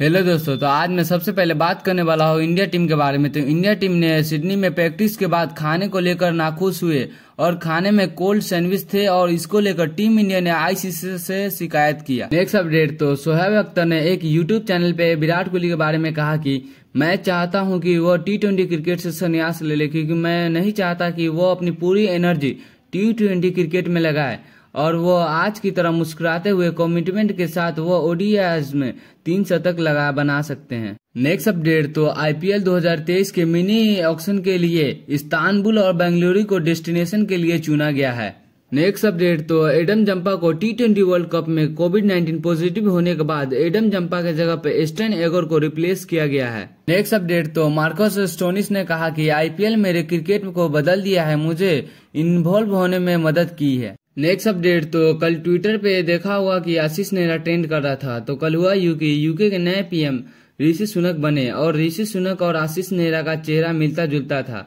Hello दोस्तों तो आज मैं सबसे पहले बात करने वाला हूँ इंडिया टीम के बारे में तो इंडिया टीम ने सिडनी में प्रैक्टिस के बाद खाने को लेकर नाखुश हुए और खाने में कोल्ड सैंडविच थे और इसको लेकर टीम इंडिया ने आईसीसी से शिकायत किया नेक्स्ट अपडेट तो सोहेब अख्तर ने एक यूट्यूब चैनल पे विराट कोहली के बारे में कहा की मैं चाहता हूँ की वो टी ट्वेंटी क्रिकेट से संन्यास ले ले क्यूँकी मैं नहीं चाहता की वो अपनी पूरी एनर्जी टी ट्वेंटी क्रिकेट में लगाए और वो आज की तरह मुस्कुराते हुए कमिटमेंट के साथ वो ओडिया में तीन शतक लगा बना सकते हैं नेक्स्ट अपडेट तो आईपीएल 2023 के मिनी ऑक्शन के लिए इस्तानबुल और बेंगलुरु को डेस्टिनेशन के लिए चुना गया है नेक्स्ट अपडेट तो एडम जंपा को टी ट्वेंटी वर्ल्ड कप में कोविड 19 पॉजिटिव होने के बाद एडम जंपा के जगह पे स्टेन एगर को रिप्लेस किया गया है नेक्स्ट अपडेट तो मार्कस स्टोनिस ने कहा कि आईपीएल मेरे क्रिकेट को बदल दिया है मुझे इन्वॉल्व होने में मदद की है नेक्स्ट अपडेट तो कल ट्विटर पे देखा हुआ कि आशीष नेहरा ट्रेंड कर रहा था तो कल हुआ यूके यूके के नए पीएम ऋषि सुनक बने और ऋषि सुनक और आशीष नेहरा का चेहरा मिलता जुलता था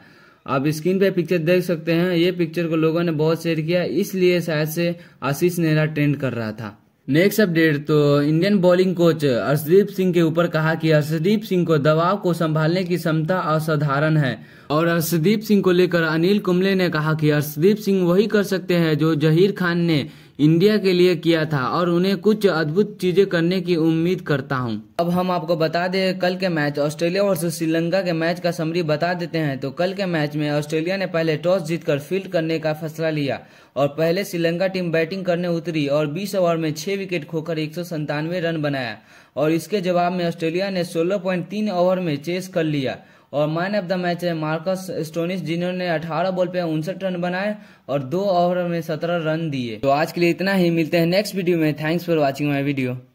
आप स्क्रीन पे पिक्चर देख सकते हैं ये पिक्चर को लोगों ने बहुत शेयर किया इसलिए शायद से आशीष नेहरा ट्रेंड कर रहा था नेक्स्ट अपडेट तो Indian bowling coach Arshdeep Singh के ऊपर कहा कि अर्शदीप सिंह को दबाव को संभालने की क्षमता असाधारण है और अर्शदीप सिंह को लेकर अनिल कुंबले ने कहा कि अर्शदीप सिंह वही कर सकते हैं जो जहीर खान ने इंडिया के लिए किया था और उन्हें कुछ अद्भुत चीजें करने की उम्मीद करता हूं। अब हम आपको बता दें कल के मैच ऑस्ट्रेलिया और श्रीलंका के मैच का समरी बता देते हैं तो कल के मैच में ऑस्ट्रेलिया ने पहले टॉस जीतकर फील्ड करने का फैसला लिया और पहले श्रीलंका टीम बैटिंग करने उतरी और 20 ओवर में 6 विकेट खोकर एक रन बनाया और इसके जवाब में ऑस्ट्रेलिया ने 16.3 ओवर में चेस कर लिया और मैन ऑफ द मैच है मार्कस स्टोनिस जिन्होंने 18 बॉल पे उनसठ रन बनाए और दो ओवर में 17 रन दिए तो आज के लिए इतना ही मिलते हैं नेक्स्ट वीडियो में thanks for watching my video